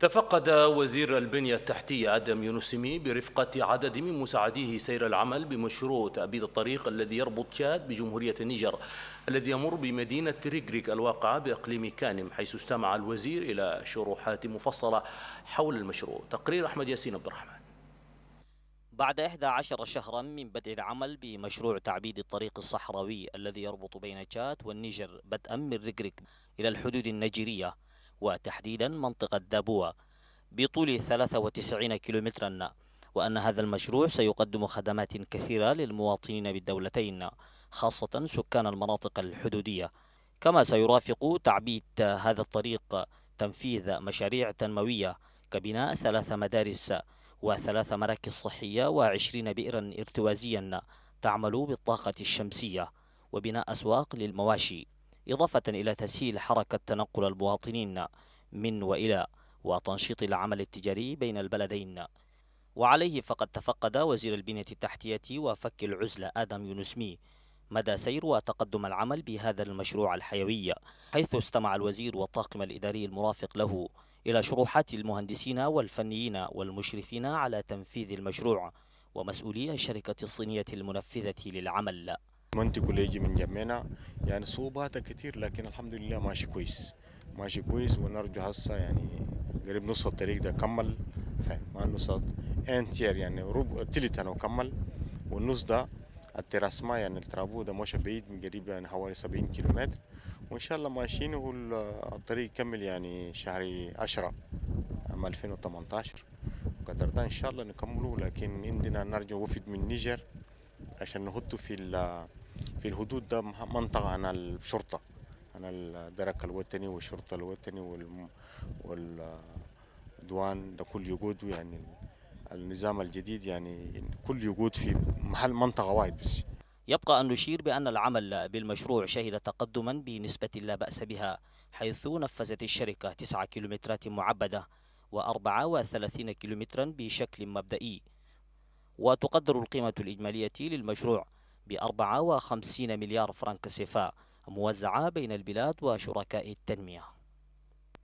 تفقد وزير البنية التحتية آدم يونسمي برفقة عدد من مساعديه سير العمل بمشروع تأبيد الطريق الذي يربط تشاد بجمهورية النيجر الذي يمر بمدينة ريغريك الواقعة بإقليم كانم حيث استمع الوزير إلى شروحات مفصلة حول المشروع تقرير أحمد ياسين عبد الرحمن بعد 11 شهرا من بدء العمل بمشروع تعبيد الطريق الصحراوي الذي يربط بين تشاد والنيجر بدءا من ريغريك إلى الحدود النيجيرية وتحديدا منطقة دابوة بطول 93 كيلومترا وأن هذا المشروع سيقدم خدمات كثيرة للمواطنين بالدولتين خاصة سكان المناطق الحدودية كما سيرافق تعبيت هذا الطريق تنفيذ مشاريع تنموية كبناء ثلاث مدارس وثلاث مراكز صحية وعشرين بئرا ارتوازيا تعمل بالطاقة الشمسية وبناء أسواق للمواشي إضافة إلى تسهيل حركة تنقل المواطنين من وإلى وتنشيط العمل التجاري بين البلدين وعليه فقد تفقد وزير البنية التحتية وفك العزلة آدم يونسمي مدى سير وتقدم العمل بهذا المشروع الحيوي حيث استمع الوزير والطاقم الإداري المرافق له إلى شروحات المهندسين والفنيين والمشرفين على تنفيذ المشروع ومسؤولي الشركة الصينية المنفذة للعمل منطقه اللي يجي من جمينا يعني صعوبات كتير لكن الحمد لله ماشي كويس ماشي كويس ونرجو هسه يعني قريب نص الطريق ده كمل فاهم ما نص انتير يعني ربع تلت انا وكمل والنص ده التراسما يعني الترافو ده ماشي بعيد من قريب يعني حوالي 70 كيلومتر وان شاء الله ماشيين والطريق يكمل يعني شهر 10 عام 2018 ده ان شاء الله نكمله لكن عندنا نرجو وفد من نيجر عشان نحطه في في الحدود ده منطقه انا الشرطه انا الدرك الوطني والشرطه الوطني وال والديوان ده كل يقود يعني النظام الجديد يعني كل يقود في محل منطقه واحد بس يبقى أن نشير بأن العمل بالمشروع شهد تقدما بنسبة لا بأس بها حيث نفذت الشركة 9 كيلومترات معبدة و34 كيلومترا بشكل مبدئي وتقدر القيمة الإجمالية للمشروع ب 54 مليار فرنك سفا موزعة بين البلاد وشركاء التنمية